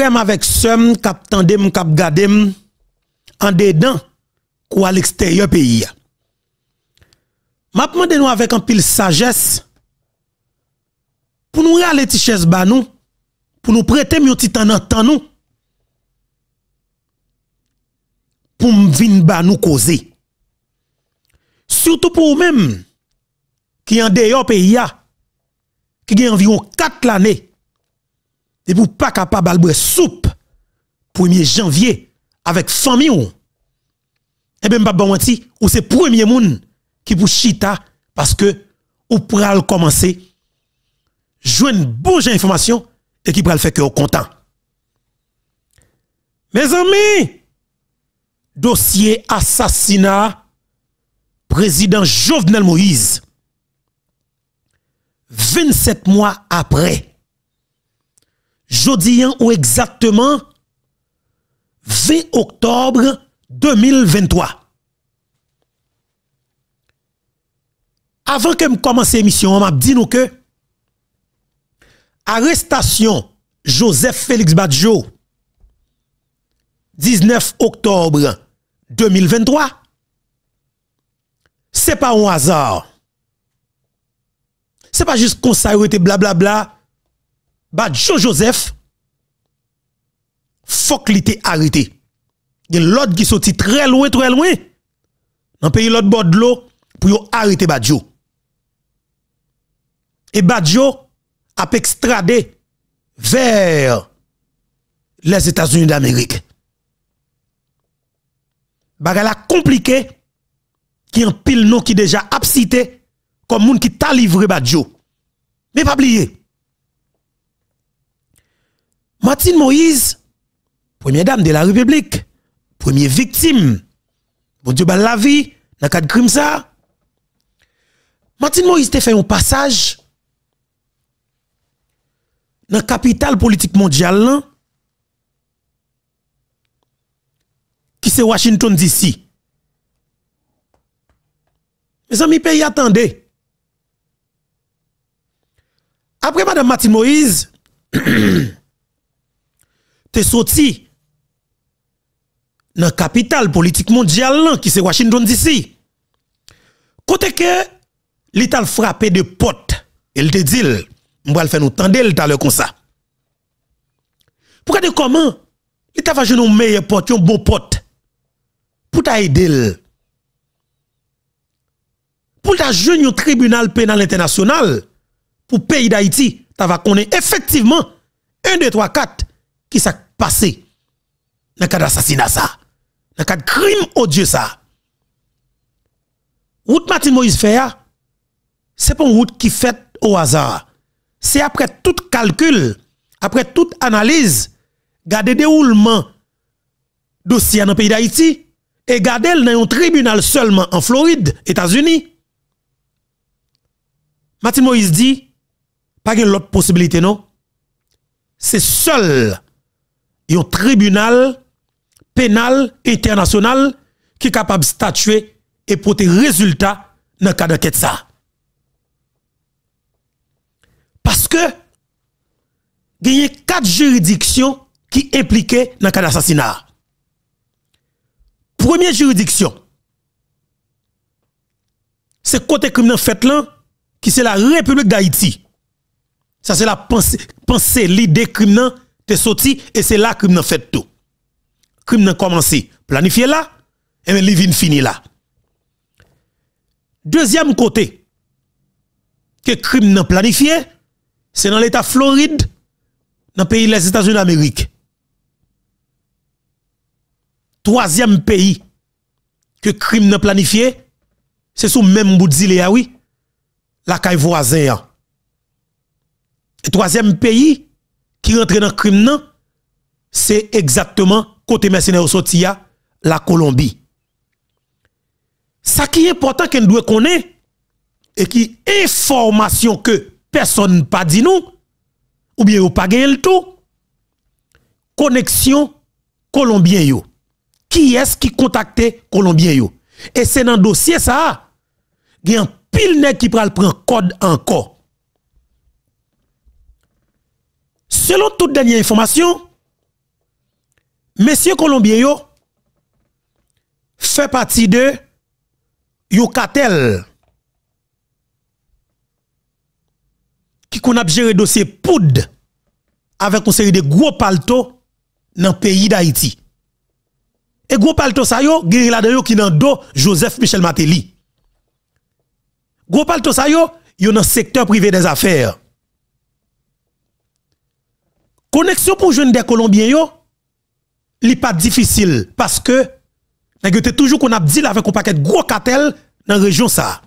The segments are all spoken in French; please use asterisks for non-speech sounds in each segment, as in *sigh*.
frère avec somme cap tandem cap gadem en dedans ou à l'extérieur pays. M'a demandé nous avec un pile sagesse pour nous aller tiches ba nous pour nous prêter mieux petit temps temps nous pour m'vin ba nous causer. Surtout pour vous-même qui en dehors pays qui gagne environ 4 l'année et pour pas capable de soupe 1er janvier avec famille ou et eh ben pas bon ou c'est premier monde qui vous chita parce que ou pral commencer une bonne information et qui pral faire que content mes amis dossier assassinat président Jovenel Moïse 27 mois après Jeudi ou exactement 20 octobre 2023. Avant que je commence l'émission, on m'a dit nous que arrestation Joseph Félix Badjo 19 octobre 2023 c'est pas un hasard. C'est pas juste qu'on s'arrête blablabla Badjo Joseph faut qu'il était arrêté il y a l'autre qui sorti très loin très loin dans pays l'autre bord de l'eau pour arrêter Badjo et Badjo a extradé vers les États-Unis d'Amérique bagala compliqué qui en pile non qui déjà absité comme monde qui t'a livré Badjo mais pas oublier Martine Moïse, première dame de la République, première victime, bon Dieu, la vie, dans le cas de crime ça. Martine Moïse te fait un passage dans la capitale politique mondiale, hein, qui c'est Washington DC. Mes amis, pays attendez. Après Madame Martine Moïse, *clears throat* es sorti dans la capitale politique mondiale, qui c'est Washington DC. Côté que l'État frappé de potes, il te dit, on va le faire nous tendre le talent comme ça. Pourquoi de comment l'État va jouer nos meilleurs potes, un bon potes, pour t'aider. Pour ta jeune un tribunal pénal international pour le pays d'Haïti, tu vas connaître effectivement 1, 2, 3, 4 qui s'est passé dans le cas d'assassinat ça, dans le cas de crime odieux ça. Route Martin Moïse fait, c'est pas une route qui fait au hasard. C'est après tout calcul, après toute analyse, garder déroulement dossier dans le pays d'Haïti et garder dans un tribunal seulement en Floride, États-Unis. Martin Moïse dit, pas une l'autre possibilité, non? C'est seul un tribunal pénal international qui est capable de statuer et porter résultat dans le cas d'enquête ça. Parce que, il y a quatre juridictions qui impliquaient... dans le cas d'assassinat. Première juridiction, c'est côté criminel fait là, qui c'est la République d'Haïti. Ça, c'est la pensée, pensée l'idée criminelle c'est sorti et c'est là que crime fait tout. Crime a commencé, planifié là et le livre fini là. Deuxième côté que crime n'a planifié, c'est dans l'état Floride dans le pays des États-Unis d'Amérique. Troisième pays que crime n'a planifié, c'est sous même bout de ah oui, la caille voisin. troisième pays qui rentre dans le crime, c'est exactement côté mercenaire la Colombie. Ça qui est important qu'on doit connaître et qui information que personne ne pas dit nous ou bien ou pas gagné le tout. Connexion colombien Qui est-ce qui contacte colombien Et c'est dans le dossier ça. Il y a un pile qui prend le code encore. Selon toute dernière information, M. yo fait partie de Yokatel. qui qu'on a géré dossier poud avec une série de gros palto dans le pays d'Haïti. Et gros palto ça yo, guerre là qui dans dos Joseph Michel Matéli. Gros palto ça y yo dans secteur privé des affaires. Connexion pour jeunes des Colombiens, yo, n'est pas difficile parce que, nest toujours qu'on a dit avec un paquet de gros cartel dans la région ça.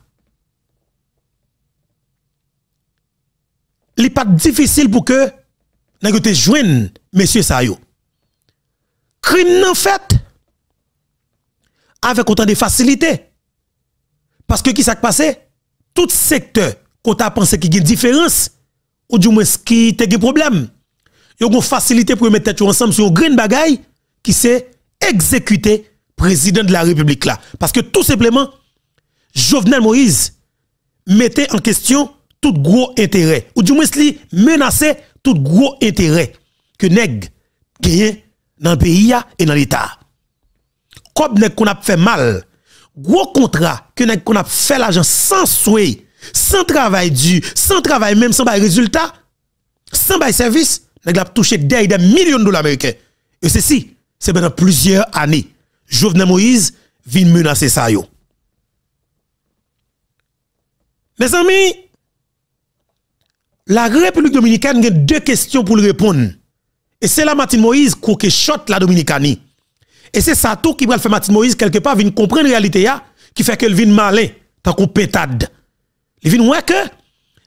n'est pas difficile pour que, vous jouiez Monsieur messieurs ça yo. Crime fait, avec autant de facilité. Parce que qui s'est passé? Tout secteur, qu'on a pensé qu'il y a une différence, ou du moins qui a des problème a gon facilité pour mettre tête ensemble sur une grande bagaille qui s'est exécuté président de la République là parce que tout simplement Jovenel Moïse mettait en question tout gros intérêt ou du moins il menaçait tout gros intérêt que nèg gagne dans le pays et dans l'état comme nèg qu'on a fait mal gros contrat que qu'on a fait l'argent sans souhait sans travail dur sans travail même sans résultat sans service il a touché des millions de dollars américains. Et ceci, c'est pendant plusieurs années. Jovenel Moïse vient menacer ça yo. Mes amis, la République dominicaine a deux questions pour lui répondre. Et c'est là Martin Moïse qui shot la Dominicanie. Et c'est ça tout qui va faire Martin Moïse quelque part vient comprendre la réalité qui fait qu'elle vient malin tant qu'on pétade. Il vient voir que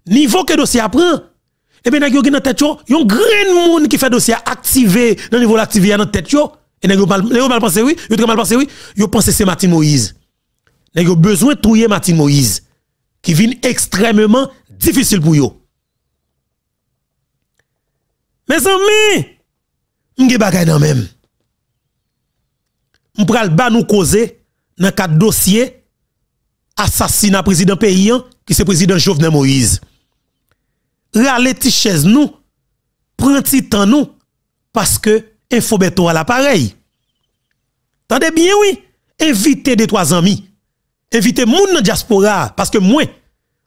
niveau que dossier apprend et eh bien, vous avez dans tête, yo, yon grand monde qui fait dossier activé dans niveau l'activé dans tête yo. Et vous mal, mal pensé oui, vous trè mal pensé oui, vous pensez c'est Martin Moïse. Vous avez besoin de trouver Martin Moïse qui vient extrêmement difficile pour yo. Mes amis, m'ge bagay dans même. M'pral ba nou causer nan quatre dossier assassinat président paysan qui se président Jovenel Moïse râler ti chaise nous, prend ti temps nous, parce que info à l'appareil. Tendez bien, oui. Invitez des trois amis. Invitez moun dans diaspora, parce que moi,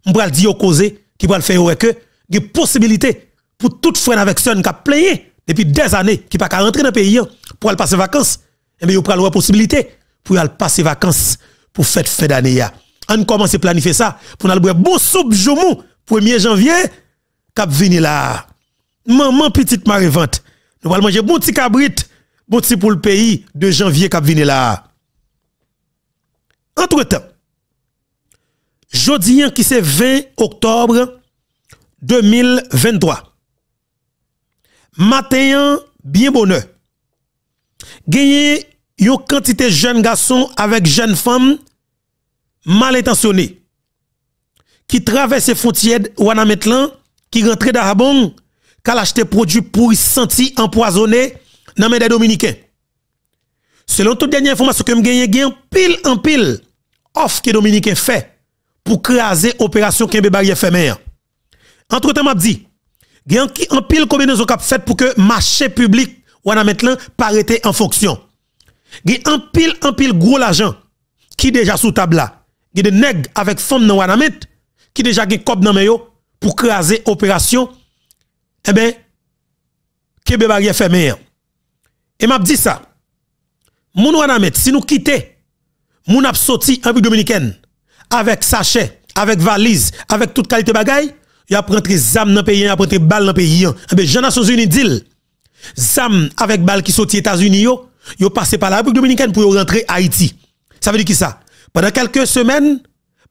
le dire causé, qui va le faire que, des possibilités pour toute frère avec son qui a payé depuis des années, qui pas rentrer dans le pays, pour aller passer vacances. Et eh bien, vous prend la possibilité pour aller passer vacances, pour fête fin d'année. On commence à planifier ça, pour aller boire bon soupe, jomou, 1er janvier, Cap vini Maman petite vente. Nous allons manger bon petit cabrit, bon petit pour le pays de janvier Cap vini Entre-temps, jeudi qui c'est 20 octobre 2023. Matin, bien bonheur. Gagné une quantité jeunes garçons avec jeunes femmes mal intentionnées qui traversent les frontières anametlan qui rentrait d'Arabon, qui a acheté produits pour sentir empoisonné dans les Dominicains. Selon toute dernière information que j'ai gagne, en pile en pile offre que Dominicains fait pour craser opération Kembe Barrière fait Entre-temps, m'a dit, gen qui en pile combinaison cap fait pour que le marché public ou en maintenant pas en fonction. eu en pile en pile gros l'argent qui déjà sous table là. a des nèg avec femme dans wanamet qui déjà gen cop dans yo pour craser opération, eh bien, Kebe barrière fermé. Et m'a dit ça. Wanamet, si nous quittons, mon a sorti en dominicaine avec sachet, avec valise, avec toute qualité bagaille, il a rentré zam dans pays, il a rentré balle dans pays. Eh bien, ai sous une dit zam avec balle qui sorti États-Unis yo, yo passé par la République dominicaine pour rentrer Haïti. Ça veut dire qui ça Pendant quelques semaines,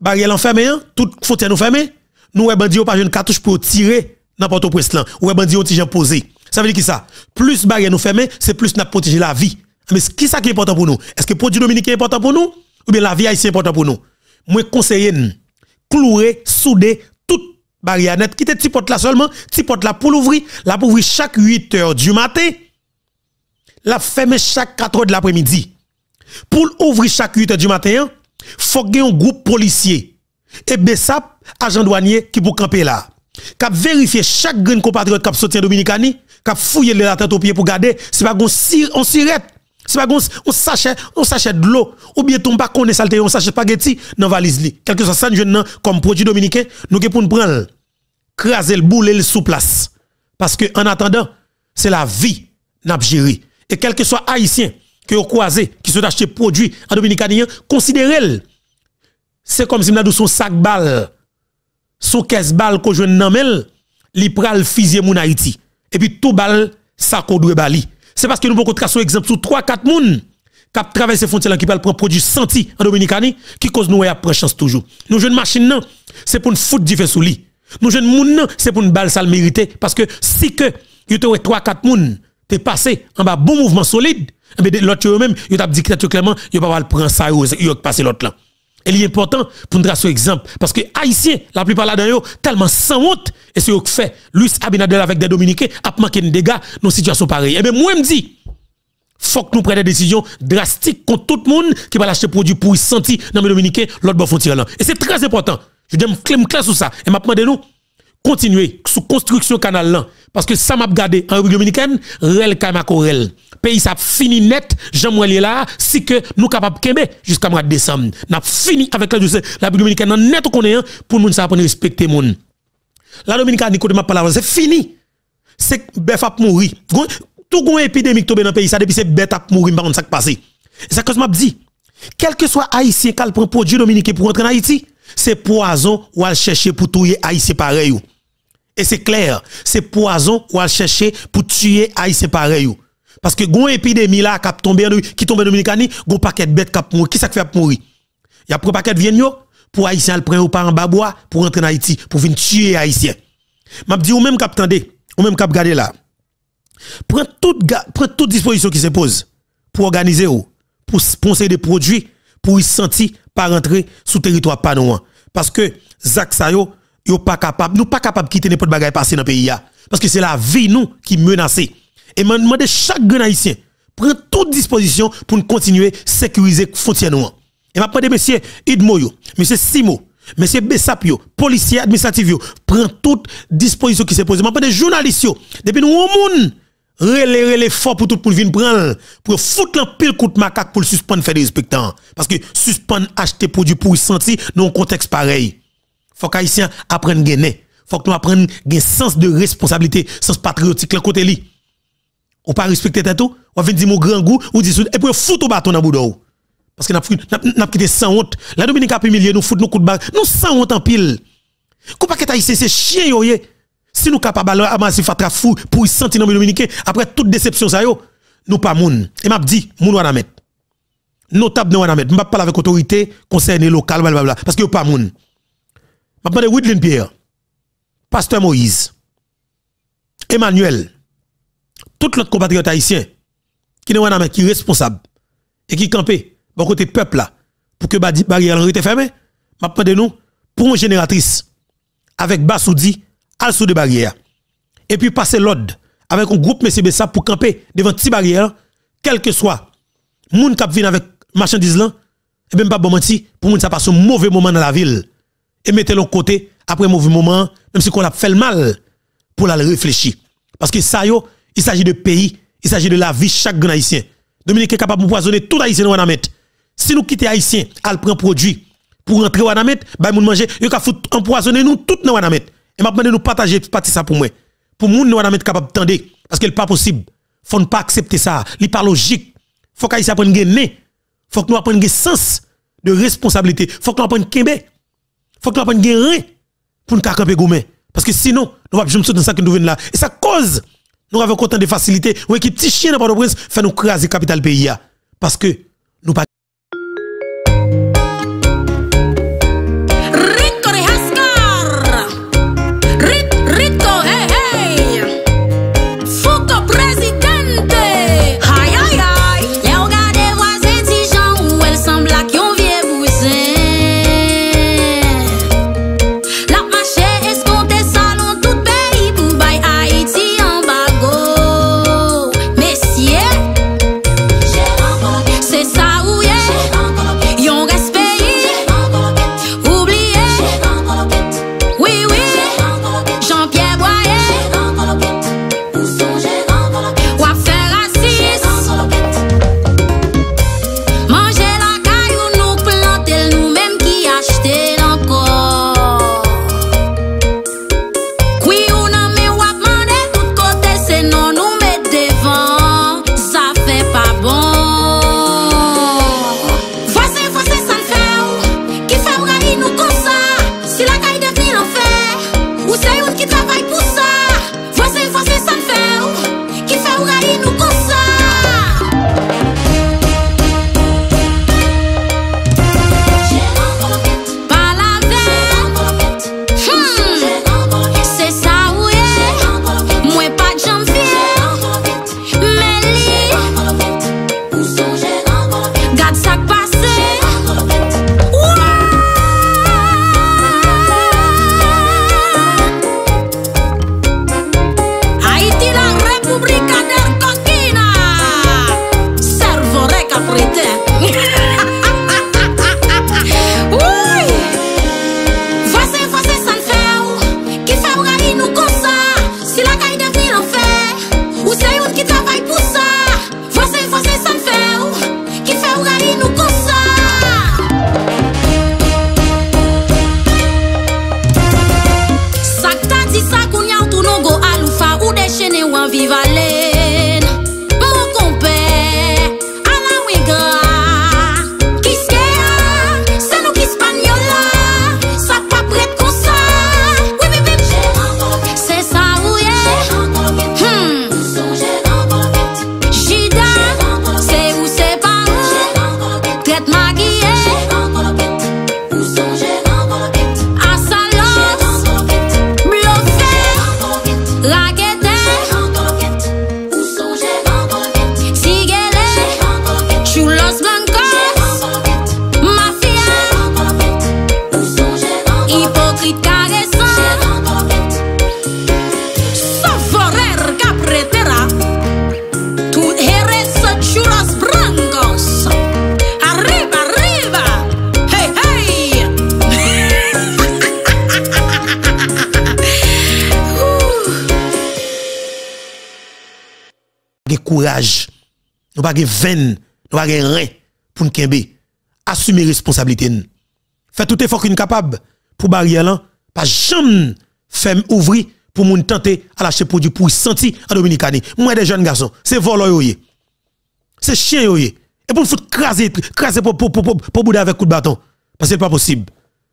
barrière fermé, hein? toute nous fermer nous avons dit pas une cartouche pour tirer n'importe au presse là. Ou bandi tijan posé. Ça veut dire qui ça Plus barrière nous fermer, c'est plus nous protéger la vie. Ah, mais ce qui ça qui est important pour nous Est-ce que produit dominicain est important pour nous ou bien la vie haïtienne est important pour nous Moi conseiller clouer, souder toute barrière net Qui petit porte là seulement, petit porte là pour l'ouvrir, la pour ouvrir chaque 8 heures du matin. La fermer chaque 4 heures de l'après-midi. Pour ouvrir chaque 8 heures du matin, faut qu'il y ait un groupe policier et Bessap, agent douanier qui pour camper là. Cap vérifier chaque grain compatriote cap soutien Dominicani, cap fouiller les tête au pied pour garder, c'est pas qu'on s'y on sirette. C'est pas qu'on on sachet, on sachet de l'eau ou bien ton pas connait saleté, on sachet spaghetti dans valise li. Quelque chose ça jeune comme produit dominicain, nous devons pour nous prendre craser le bouler sous place parce que en attendant, c'est la vie n'a Et quel que soit haïtien que vous croisez qui se acheter produit en dominicanien, considérez-le c'est comme si nous son sac balle, son caisse balle que je nomme, li pral fusiller mon Haïti. Et puis tout balle, ça doit bali. C'est parce que nous avons tracer exemple sur 3-4 moun qui traverse frontière frontières qui prendre des produits senti en Dominicani, qui cause nous après chance toujours. Nous jeunes machines, c'est pour nous foutre du fait sous Nous jeunes moun, c'est pour une balle ça le mériter. Parce que si que, y 3-4 moun, t'es passé en bas bon mouvement solide, eh ben, l'autre même, il t'a dit clairement, il va pas prendre ça, et va passer l'autre là. Et il est important pour nous ce exemple. Parce que Haïtiens, la plupart là-dedans, tellement sans honte, et c'est ce que fait Luis Abinadel avec des Dominicains, a manqué des dégâts dans une situation pareille. Et eh bien, moi, je me dis, faut que nous prenions des décisions drastiques contre tout le monde qui va l'acheter produit pour y sentir dans les Dominicains, l'autre bon Et c'est très important. Je dire, je me classe sur ça. Et maintenant, nous, continuer sous construction canal là. Parce que ça m'a gardé en République Dominicaine, rel, kaimakorel pays a fini net, Jean Mouelier là, si que nous capables de jusqu'à mois de décembre. N'a fini avec la justice, la dominicaine, net qu'on est, hein, pour nous, ça respecter moun La Dominicaine, Nicolas, ma parole, c'est fini. C'est bête à mourir. Tout gon épidémie tombe dans le pays, ça depuis c'est bête à mourir, par ça qui passé. C'est ça que je dis. Quel que soit Haïtien qui prend produit dominicain pour entrer en Haïti, c'est poison ou à chercher pour tuer Haïtien pareil. Et c'est clair, c'est poison ou à chercher pour tuer Haïtien pareil. Parce que gon épidémie là qui tombe en qui tombe en Dominicani, gon paquet bête qui mourir, qui ça fait mourir. Il y a un paquet de yo pour haïtien le prendre ou pas en babois pour entrer en Haïti pour venir tuer haïtien. M'a dit ou même cap tendez, ou même cap garder là. Prends toute prend toute disposition qui se pose pour organiser ou pour sponsoriser des produits pour y sentir pas rentrer sous territoire panouan parce que Zak sa yo yo pas capable nous pas capable quitter n'importe bagaille passer dans pays là parce que c'est la vie nous qui menacée. Et m'a demandé chaque grand haïtien prendre toute disposition pour continuer à sécuriser frontière nous. Et m'a demandé monsieur Idmoyo, M. Simo, M. Bessapio, policier administratif prend toute disposition qui s'est posée. M'a des journalistes depuis nous monde relé relé fort pour tout pour venir prendre pour foutre pile coup de macaque pour suspendre faire des respectants parce que suspendre acheter produit pour sentir dans un contexte pareil. Faut que qu'haïtien apprenne gagner faut que nous un sens de responsabilité, sens patriotique, le côté ou pas respecter tête ou va dire mon grand goût ou dit et puis foutre au bâton dans boudou parce que n'a quitté sans honte la dominique a humilié nous foutre nos coups de barre nous sans honte en pile qu'on pas que c'est chien yo si nous capable amasser fatra fou pour sentir dans Dominique. après toute déception ça yo nous pas moun et m'a dit moun wana met. notable nous wana met. m'a parler avec autorité concernée locale bla. parce que pas moun m'a demandé Woodlin Pierre pasteur Moïse Emmanuel tout l'autre compatriote haïtien qui n'est pas responsable et qui campé bon côté peuple pour que les en soient fermées, m'a de nous pour une génératrice avec Basoudi à sous de barrière et puis passer l'ordre avec un groupe messieurs Bessa pour camper devant petite barrière quel que soit moun qui vient avec marchandise là et même pas bon menti pour moun ça passe un mauvais moment dans la ville et mettez-le côté après un mauvais moment même si qu'on a fait le mal pour la réfléchir parce que ça yo il s'agit de pays, il s'agit de la vie de chaque grand haïtien. Dominique est capable d'empoisonner tout haïtien dans Wanamet. Si nous quittons haïtien, elle prend produit pour rentrer Wanamet, bah il manger, yo ka empoisonner nous tout dans Wanamet. Et m'a demandé nous partager partie ça pour moi. Pour moun Wanamet capable d'attendre parce que n'est pas possible. Faut ne pas accepter ça, n'est pas logique. Faut nous apprenne gagner. Faut que nous apprenne sens de responsabilité. Faut que nous apprenne Il Faut que nous apprenne rien pour nous camper gourmet parce que sinon nous va jamais dans ça que nous venons là et ça cause nous avons autant de facilité. Oui, qui petit chien dans le prince fait nous craser capital pays. Parce que pas de veine, nous avons pour nous Assumer responsabilité. Fait tout effort qu'on capable pour barrière là, pas jamais femme ouvrir pour nous tenter à lâcher produit pour sentir en Dominicani. Moi des jeunes garçons, c'est volo C'est chien Et pour nous craser craser pour pour pour pour bouder avec coup de bâton parce que c'est pas possible.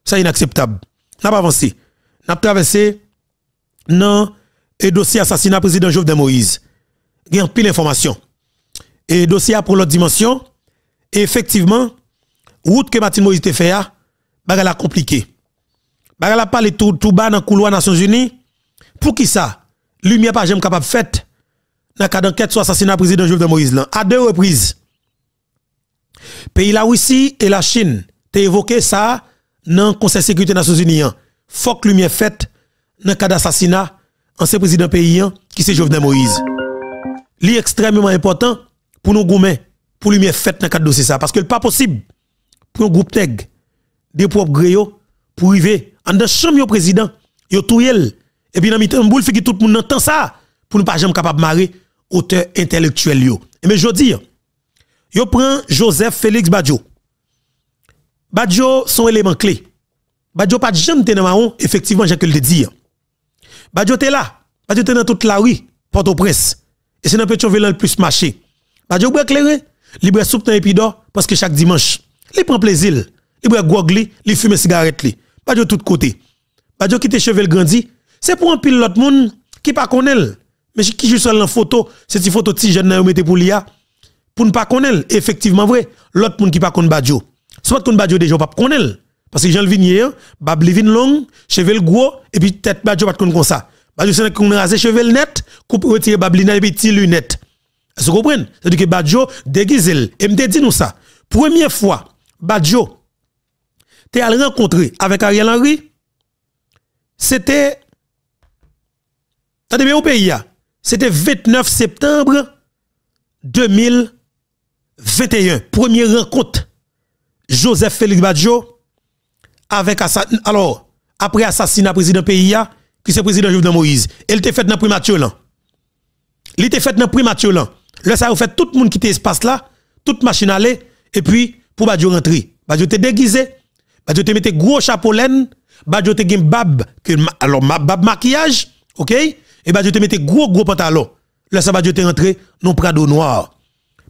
C'est inacceptable. N'a pas avancé. N'a traversé non et dossier assassinat président Jovenel Moïse. Il y a pile d'informations et dossier pour l'autre dimension. Et effectivement, route que Martin Moïse te fait, a compliqué. Bagala parle tout, tout bas dans le couloir Nations Unies. Pour qui ça? Lumière pas j'aime capable faire dans cadre d'enquête sur l'assassinat président Jovenel Moïse. À deux reprises, pays la Russie et la Chine ont évoqué ça dans le Conseil de sécurité des Nations Unies. Hein. Faut que lumière faite dans le cas d'assassinat ancien président pays hein, qui c'est Jovenel Moïse. L'extrêmement extrêmement important pour nous gommer, pour lumière fête, dans cadre dossier ça. Parce que n'est pas possible pour un groupe TEG, des propres gréaux, pour arriver en dans chambre au président, yo touyel, et puis dans mitan boule fait que tout le monde entend ça, pour ne pas jamais capable de marrer auteur intellectuel Et mais je dire, je prends Joseph Félix Badjo. Badjo son élément clé. Badjo pas jamais dans maon, effectivement, j'ai que le dire. Badjo est là. Badjo est dans toute la rue, Port-au-Prince. Et c'est dans vélo le plus marché. Pas de éclairé. Libre soupe dans épido parce que chaque dimanche, il prend plaisir. Libre gogli, il fume cigarette li. Pas de tout côté. Badjo de quitter cheveux grandi. C'est pour un l'autre monde qui pas connaît. Mais qui juste la photo, c'est une photo si jeune mette pour l'IA. Pour ne pas connaître, effectivement vrai, l'autre monde qui pas connaît Badjo. Soit qu'on Badjo déjà pas connaît. Parce que Jean Vignier, hein. bab living long, cheveux gros, et puis tête Badjo pas connaît comme ça. Badjo c'est qu'on rasé chevel net, coupe retirer bab et puis lunettes. Vous comprenez C'est-à-dire que Badjo déguise Et me dit nous ça. Première fois, Badjo, tu allé rencontrer avec Ariel Henry. C'était. dit bien au pays. C'était 29 septembre 2021. Première rencontre. Joseph Félix Badjo avec Alors, après assassinat président PIA, qui c'est président Jovenel Moïse. Elle était fait dans le primature là. Elle était fait dans le primature là. Le ça vous fait tout le monde quitter espace là, toute machine aller et puis pour Badjo rentrer. Badjo te déguisé, Badjo te mette gros chapeau laine, Badjo te gen bab que alors ma, bab maquillage, OK Et Badjo te mette gros gros pantalon. Le ça Badjo te rentré non Prado noir.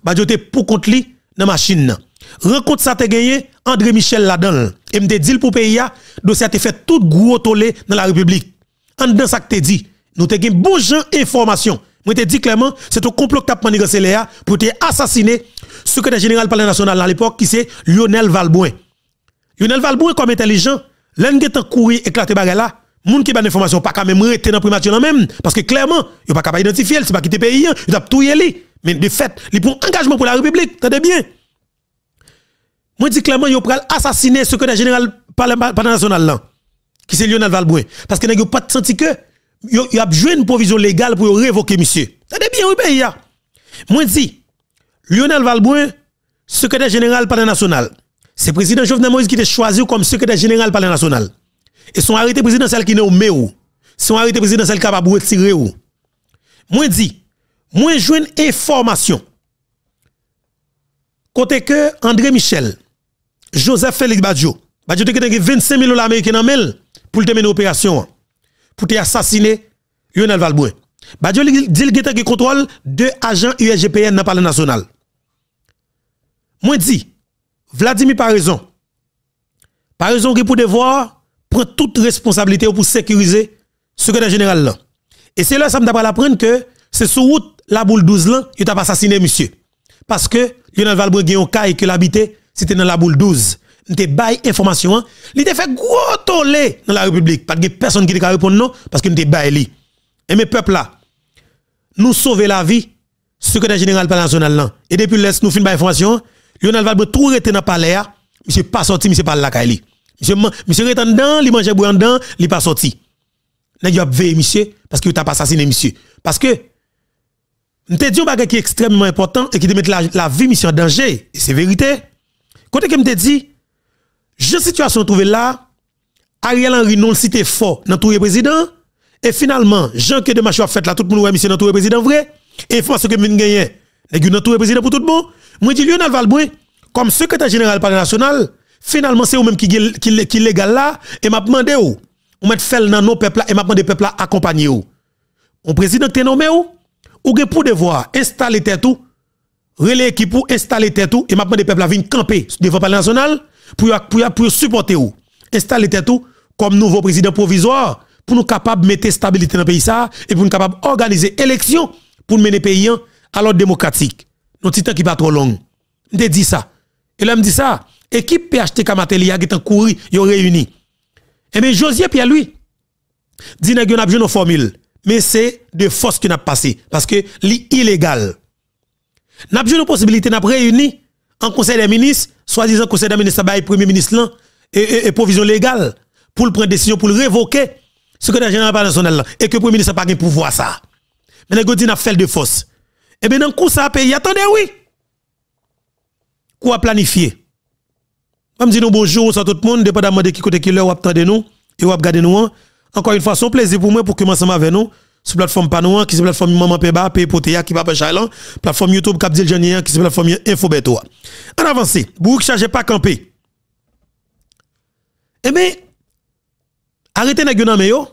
Badjo te pour contre lui dans machine. Rencontre ça te gagné André Michel là-dedans. Et me dit pour pays a, dossier te fait tout gros tollé dans la République. En dedans ça te dit, nous te gen bon gens information moi, te dis clairement, c'est un complot que tu as là pour te assassiner secrétaire général palais national à l'époque, qui c'est Lionel Valbouin. Lionel Valbouin, comme intelligent, l'un qui est couru courir éclaté bagarre là, moun qui a des informations pas quand même rester dans primature même parce que clairement, il pas capable identifier, c'est pas quitter pays, il hein. t'a tout lui. Mais de fait, il pour engagement pour la République, t'as bien. Moi dis clairement, il pral assassiner secrétaire général palais national là, qui c'est Lionel Valbouin parce que n'a pas senti que y a besoin une provision légale pour révoquer monsieur. Tenez bien, oui, pays. Ben, moi, dit, Lionel Valbouin, secrétaire général Palais National. C'est président Jovenel Moïse qui était choisi comme secrétaire général Palais National. Et son arrêté présidentiel qui n'est au méo. Son arrêté présidentiel qui capable de retirer ou. Moi, dis, moi, dis une information. Côté que André Michel, Joseph Félix Badjo, Badjo te 25 000 dollars américains en mail pour terminer l'opération pour assassiner Lionel Valbouin. Badjo dit qu'il contrôle de agents USGPN dans le national. Moi dis, Vladimir par raison. Par raison pour devoir prendre toute responsabilité pour sécuriser ce que le général là. Et c'est là ça me d'après apprendre que c'est sous route la boule 12 là, a assassiné monsieur. Parce que Lionel Valbouin a un cas et que l'habité, c'était dans la boule 12 des bail information, il hein. te fait gros tollé dans la République. Pas que personne qui te répondre non, parce que nous bail Et mes peuples là, nous sauver la vie, secrétaire général par national là. Et depuis l'Est, nous fin bail information, Lionel Valbre tout rete dans le palais, monsieur pas sorti, monsieur pas la kaili. Monsieur, monsieur rete dedans, il mange bouillant dedans, il pas sorti. N'a a veillé monsieur, parce que n'avez pas assassiné monsieur. Parce que, nous te dit un bagage qui est extrêmement important et qui te met la, vie monsieur en danger. Et c'est vérité. Quand que me te dit, je situation trouvée là, Ariel Henry non cité fort dans tout le président. Et finalement, Jean claude de a fait là, tout le monde monsieur dans tout président vrai. Et faut que Il y dans tout président pour tout le monde. Moi, je dis Lionel Valbouin, comme secrétaire général par national, finalement, c'est vous-même qui, qui, légal là. Et m'a demandé où? On met fait dans nos peuples et m'a demandé peuple là accompagner où? On président qui nommé où? Ou que pour devoir installer tout, relais qui pour installer tout, et m'a demandé peuple là venir camper devant le national pour supporter ou installer tout comme nouveau président provisoire pour nous capable mettre stabilité dans le pays ça et pour nous capable organiser élection pour mener pays à l'ordre démocratique. Notre temps qui pas trop long. Je dit ça. Et là me dit ça, équipe PHT qui en yo réuni. Et eh bien Josier Pierre lui dit n'a pas une formule mais c'est de force qui n'a passé parce que l'illégal. N'a pas une possibilité n'a réuni en conseil des ministres, soi-disant conseil des ministres, ça premier ministre là, et, et, provision légale pour le prendre décision, pour le révoquer, secrétaire général par national et que le premier ministre n'a pas de pouvoir ça. Mais les dit n'a fait de force. Et eh bien, dans le coup, ça a payé. Attendez, oui. Quoi planifier? Je dis bonjour à tout le monde, dépendamment de qui côté qui l'heure, ou attendez nous, et ou regardez nous. Hein. Encore une fois, c'est un plaisir pour moi pour commencer avec nous sur plateforme Panouan, qui c'est plateforme Maman Peba, Pépotea, qui Papa Chalan, hein. plateforme YouTube Capdil Janien, qui c'est plateforme Infobeto. En avance, ne chargez pas campé. Eh bien, arrêtez de nan yo.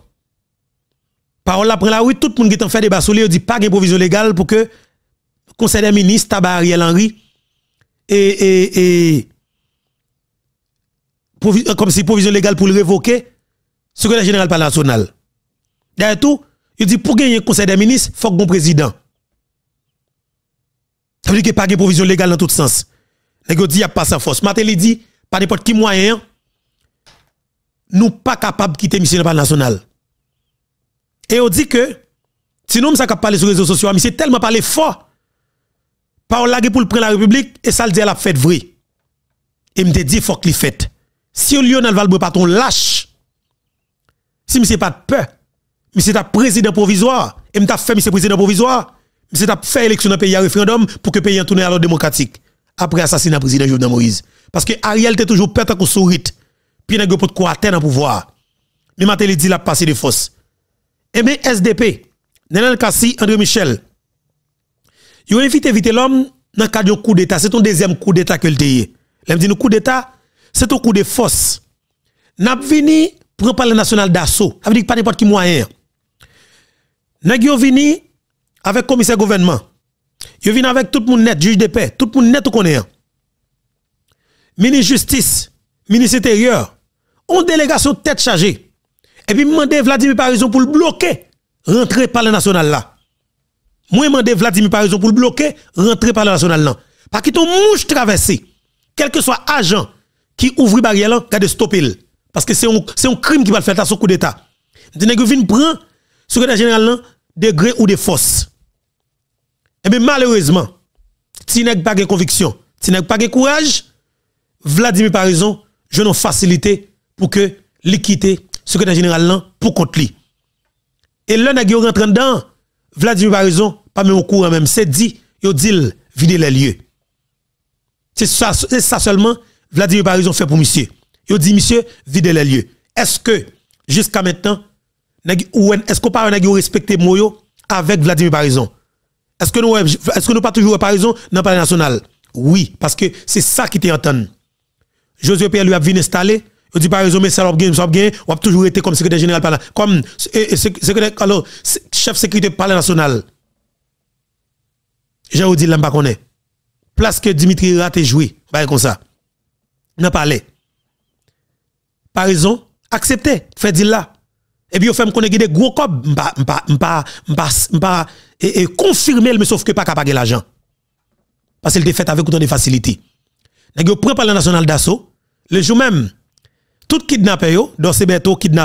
Parole après la oui, tout le monde qui en fait débat sur dit pas de provision légale pour que conseil des ministres tabac Ariel Henry et, et, comme si provision légale pour le révoquer, secrétaire général par national. D'ailleurs tout, il dit pour gagner un conseil des ministres, il faut que président. Ça veut dire qu'il n'y a pas de provision légale dans tout sens. Il dit n'y a pas sa force. Matel dit, par n'importe qui moyen, nous ne sommes pas capables de quitter le par national. Et on dit que, sinon, ça parler sur les réseaux sociaux, mais c'est tellement parlé fort. Par la pour le prendre la République, et ça le dit à la fête vraie. Et me dit, il faut que le Si Lionel Valbo pas ton lâche, si me pas de peur, monsieur t'a président provisoire et m'ta fait monsieur président provisoire monsieur t'a fait élection dans pays à référendum pour que le pays tourne à l'ordre démocratique après assassinat président Jovenel Moïse parce que Ariel était toujours pète la sourire. puis n'a pas de quoi atteindre pouvoir mais m'a dit la passé de force et eh bien SDP Nenel Kassi André Michel ils ont évité l'homme dans le cadre coup d'état c'est ton deuxième coup d'état que le dit le coup d'état c'est un coup de force n'a vini prend parler le national d'assaut ça veut dire pas n'importe qui moyen Nèg yo vini avec commissaire gouvernement. je vini avec tout monde, net juge de paix, tout monde net connaît. Hein. Ministre justice, ministre intérieur, on délégation tête chargée. Et puis demandé Vladimir Parison pour le bloquer rentrer par le national là. Moi demandé Vladimir Parison pour le bloquer rentrer par le national là. Parce que ton mouche traversé, quel que soit agent qui ouvre barrière là, de stopper parce que c'est un crime qui va le faire à son coup d'état. Dis vinn prend secrétaire général de gré ou de force. Et eh bien malheureusement, si n'est pas de conviction, si n'est pas de courage, Vladimir Parison, je n'ai facilité pour que l'équité, secrétaire général, pour contre lui. Et là, n'a rentré dedans, Vladimir Parison, pas même au courant même, c'est dit, il dit, vide les lieux. C'est ça, seulement, Vladimir Parison fait pour monsieur. Il dit, monsieur, videz les lieux. Est-ce que, jusqu'à maintenant, est-ce qu'on parle de respecter Moyo avec Vladimir Parison Est-ce que nous est-ce que nous pas toujours Parison dans le palais national Oui, parce que c'est ça qui t'est entendu. Josué Pierre lui a venu installer il dit mais ça l'a on a toujours été comme secrétaire général comme alors chef sécurité palais national. vous dis là pas connaît. Place que Dimitri Raté joué, bah comme ça. N'a parlé. Parison accepté, fait dire là. Et puis, vous fait connaître des gros cob, et, confirmer, mais sauf que pas capable l'argent. Parce qu'il était fait avec autant de facilité. Nèg yo prend par la nationale d'assaut, le jour même, tout kidnappé donc dans ces kidnappé